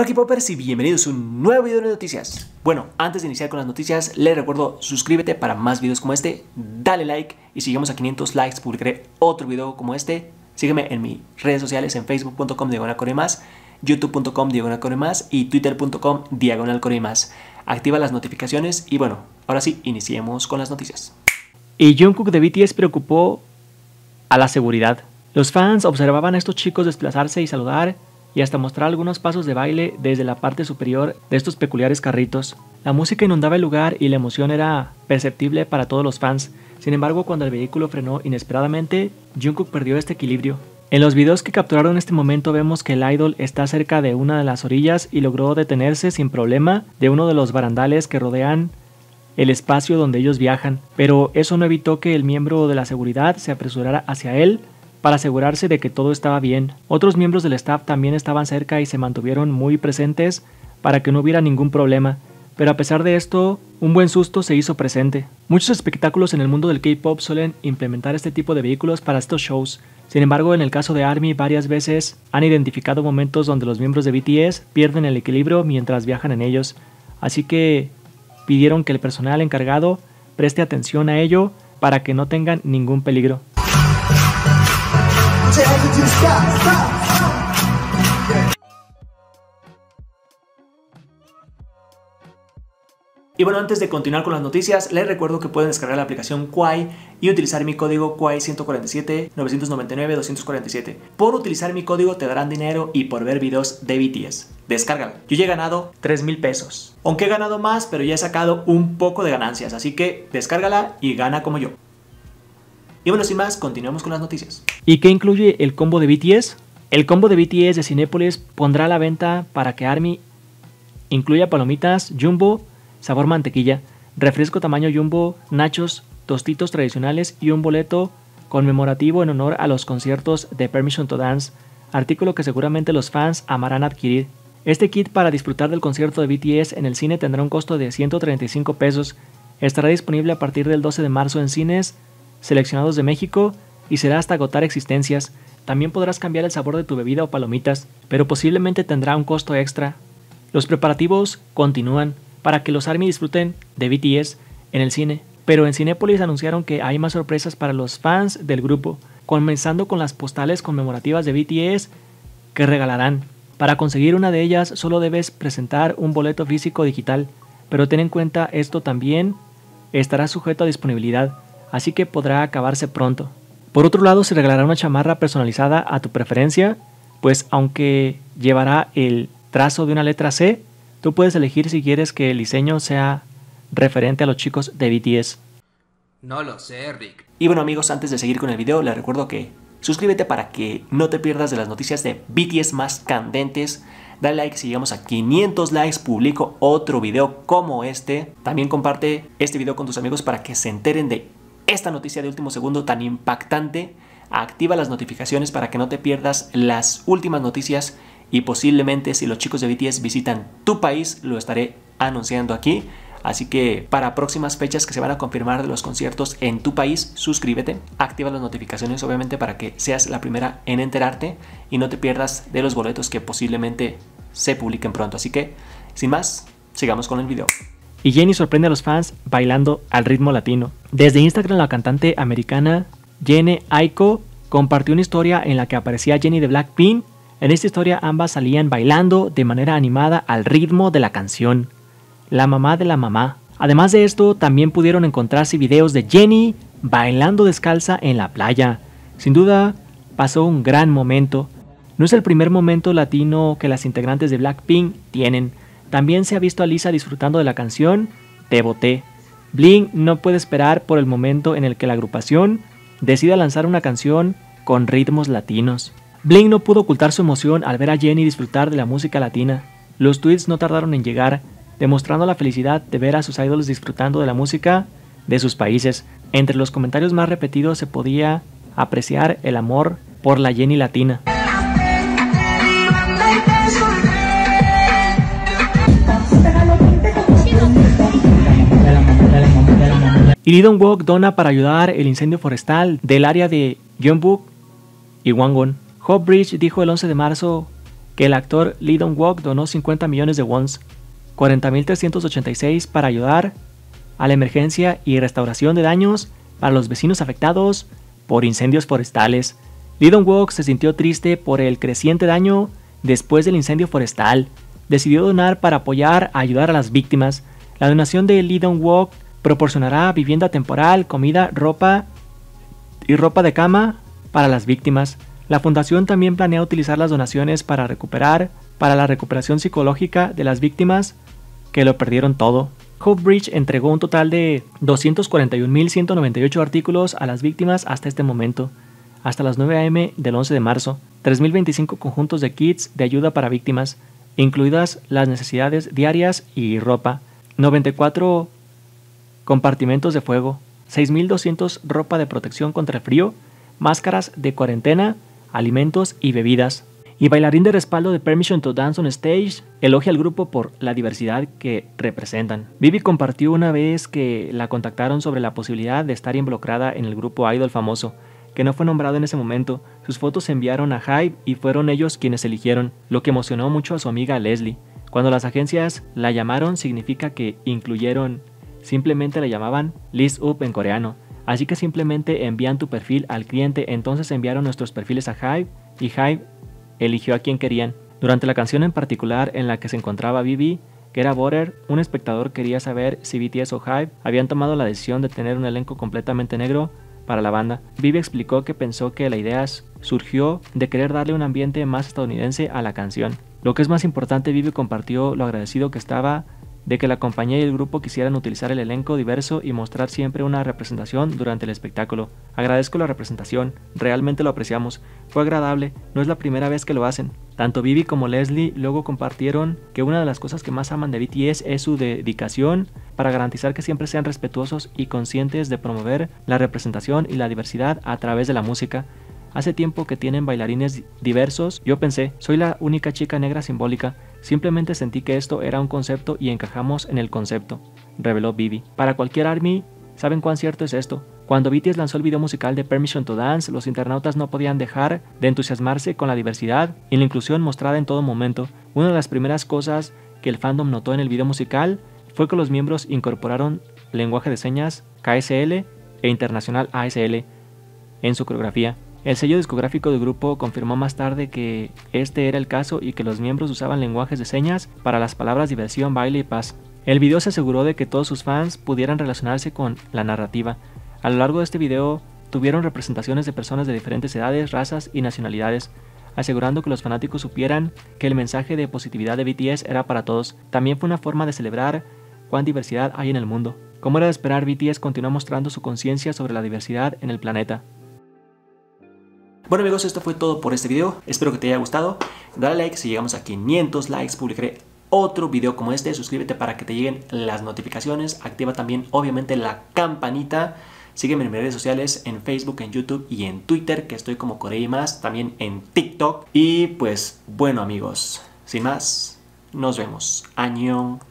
Hola aquí Poppers y bienvenidos a un nuevo video de noticias. Bueno, antes de iniciar con las noticias, les recuerdo suscríbete para más videos como este, dale like y si llegamos a 500 likes publicaré otro video como este. Sígueme en mis redes sociales en facebook.com diagonal youtube.com diagonal y twitter.com diagonal Activa las notificaciones y bueno, ahora sí, iniciemos con las noticias. Y Jungkook de BTS preocupó a la seguridad. Los fans observaban a estos chicos desplazarse y saludar y hasta mostrar algunos pasos de baile desde la parte superior de estos peculiares carritos. La música inundaba el lugar y la emoción era perceptible para todos los fans. Sin embargo, cuando el vehículo frenó inesperadamente, Jungkook perdió este equilibrio. En los videos que capturaron este momento vemos que el idol está cerca de una de las orillas y logró detenerse sin problema de uno de los barandales que rodean el espacio donde ellos viajan, pero eso no evitó que el miembro de la seguridad se apresurara hacia él para asegurarse de que todo estaba bien. Otros miembros del staff también estaban cerca y se mantuvieron muy presentes para que no hubiera ningún problema, pero a pesar de esto, un buen susto se hizo presente. Muchos espectáculos en el mundo del K-pop suelen implementar este tipo de vehículos para estos shows. Sin embargo, en el caso de ARMY varias veces han identificado momentos donde los miembros de BTS pierden el equilibrio mientras viajan en ellos, así que pidieron que el personal encargado preste atención a ello para que no tengan ningún peligro. Y bueno, antes de continuar con las noticias, les recuerdo que pueden descargar la aplicación Quai y utilizar mi código quai 247. Por utilizar mi código te darán dinero y por ver videos de BTS. Descárgala, Yo ya he ganado 3 mil pesos. Aunque he ganado más, pero ya he sacado un poco de ganancias, así que descárgala y gana como yo. Y bueno, sin más, continuamos con las noticias. ¿Y qué incluye el combo de BTS? El combo de BTS de Cinépolis pondrá a la venta para que Army incluya palomitas jumbo, sabor mantequilla, refresco tamaño jumbo, nachos, tostitos tradicionales y un boleto conmemorativo en honor a los conciertos de Permission to Dance, artículo que seguramente los fans amarán adquirir. Este kit para disfrutar del concierto de BTS en el cine tendrá un costo de 135 pesos. Estará disponible a partir del 12 de marzo en cines, seleccionados de México y será hasta agotar existencias. También podrás cambiar el sabor de tu bebida o palomitas, pero posiblemente tendrá un costo extra. Los preparativos continúan para que los ARMY disfruten de BTS en el cine, pero en Cinepolis anunciaron que hay más sorpresas para los fans del grupo, comenzando con las postales conmemorativas de BTS que regalarán. Para conseguir una de ellas solo debes presentar un boleto físico digital, pero ten en cuenta esto también estará sujeto a disponibilidad así que podrá acabarse pronto. Por otro lado, se regalará una chamarra personalizada a tu preferencia, pues aunque llevará el trazo de una letra C, tú puedes elegir si quieres que el diseño sea referente a los chicos de BTS. No lo sé, Rick. Y bueno amigos, antes de seguir con el video, les recuerdo que suscríbete para que no te pierdas de las noticias de BTS más candentes. Dale like si llegamos a 500 likes, publico otro video como este. También comparte este video con tus amigos para que se enteren de esta noticia de último segundo tan impactante, activa las notificaciones para que no te pierdas las últimas noticias y posiblemente si los chicos de BTS visitan tu país lo estaré anunciando aquí. Así que para próximas fechas que se van a confirmar de los conciertos en tu país, suscríbete, activa las notificaciones obviamente para que seas la primera en enterarte y no te pierdas de los boletos que posiblemente se publiquen pronto. Así que, sin más, sigamos con el video y Jenny sorprende a los fans bailando al ritmo latino. Desde Instagram la cantante americana Jenny Aiko compartió una historia en la que aparecía Jenny de Blackpink. En esta historia ambas salían bailando de manera animada al ritmo de la canción. La mamá de la mamá. Además de esto, también pudieron encontrarse videos de Jenny bailando descalza en la playa. Sin duda, pasó un gran momento. No es el primer momento latino que las integrantes de Blackpink tienen. También se ha visto a Lisa disfrutando de la canción Te Boté. Bling no puede esperar por el momento en el que la agrupación decida lanzar una canción con ritmos latinos. Bling no pudo ocultar su emoción al ver a Jenny disfrutar de la música latina. Los tweets no tardaron en llegar, demostrando la felicidad de ver a sus ídolos disfrutando de la música de sus países. Entre los comentarios más repetidos se podía apreciar el amor por la Jenny latina. Y Dong-wook dona para ayudar el incendio forestal del área de Gyeongbuk y Wangon. Bridge dijo el 11 de marzo que el actor Dong-wook donó 50 millones de wons, 40.386 para ayudar a la emergencia y restauración de daños para los vecinos afectados por incendios forestales. Dong-wook se sintió triste por el creciente daño después del incendio forestal. Decidió donar para apoyar a ayudar a las víctimas. La donación de Dong-wook proporcionará vivienda temporal, comida, ropa y ropa de cama para las víctimas. La fundación también planea utilizar las donaciones para recuperar, para la recuperación psicológica de las víctimas que lo perdieron todo. Hope entregó un total de 241.198 artículos a las víctimas hasta este momento, hasta las 9 am del 11 de marzo. 3.025 conjuntos de kits de ayuda para víctimas, incluidas las necesidades diarias y ropa. 94 compartimentos de fuego, 6.200 ropa de protección contra el frío, máscaras de cuarentena, alimentos y bebidas. Y bailarín de respaldo de Permission to Dance on Stage elogia al grupo por la diversidad que representan. Vivi compartió una vez que la contactaron sobre la posibilidad de estar involucrada en el grupo Idol famoso, que no fue nombrado en ese momento. Sus fotos se enviaron a Hype y fueron ellos quienes eligieron, lo que emocionó mucho a su amiga Leslie. Cuando las agencias la llamaron significa que incluyeron Simplemente le llamaban list up en coreano. Así que simplemente envían tu perfil al cliente. Entonces enviaron nuestros perfiles a Hive y Hive eligió a quien querían. Durante la canción en particular en la que se encontraba ViVi que era Border, un espectador quería saber si BTS o Hive habían tomado la decisión de tener un elenco completamente negro para la banda. ViVi explicó que pensó que la idea surgió de querer darle un ambiente más estadounidense a la canción. Lo que es más importante, ViVi compartió lo agradecido que estaba de que la compañía y el grupo quisieran utilizar el elenco diverso y mostrar siempre una representación durante el espectáculo. Agradezco la representación, realmente lo apreciamos, fue agradable, no es la primera vez que lo hacen. Tanto Vivi como Leslie luego compartieron que una de las cosas que más aman de BTS es su dedicación para garantizar que siempre sean respetuosos y conscientes de promover la representación y la diversidad a través de la música. Hace tiempo que tienen bailarines diversos, yo pensé, soy la única chica negra simbólica, Simplemente sentí que esto era un concepto y encajamos en el concepto, reveló Bibi. Para cualquier ARMY, ¿saben cuán cierto es esto? Cuando BTS lanzó el video musical de Permission to Dance, los internautas no podían dejar de entusiasmarse con la diversidad y la inclusión mostrada en todo momento. Una de las primeras cosas que el fandom notó en el video musical fue que los miembros incorporaron lenguaje de señas KSL e internacional ASL en su coreografía. El sello discográfico del grupo confirmó más tarde que este era el caso y que los miembros usaban lenguajes de señas para las palabras diversión, baile y paz. El video se aseguró de que todos sus fans pudieran relacionarse con la narrativa. A lo largo de este video tuvieron representaciones de personas de diferentes edades, razas y nacionalidades, asegurando que los fanáticos supieran que el mensaje de positividad de BTS era para todos. También fue una forma de celebrar cuán diversidad hay en el mundo. Como era de esperar, BTS continúa mostrando su conciencia sobre la diversidad en el planeta. Bueno amigos, esto fue todo por este video. Espero que te haya gustado. Dale like si llegamos a 500 likes. Publicaré otro video como este. Suscríbete para que te lleguen las notificaciones. Activa también obviamente la campanita. Sígueme en mis redes sociales, en Facebook, en YouTube y en Twitter, que estoy como Corey Más, también en TikTok. Y pues bueno amigos, sin más, nos vemos. Añón.